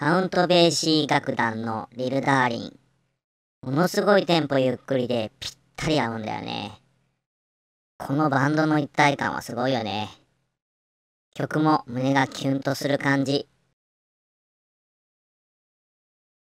カウントベーシー楽団のリルダーリン。ものすごいテンポゆっくりでぴったり合うんだよね。このバンドの一体感はすごいよね。曲も胸がキュンとする感じ。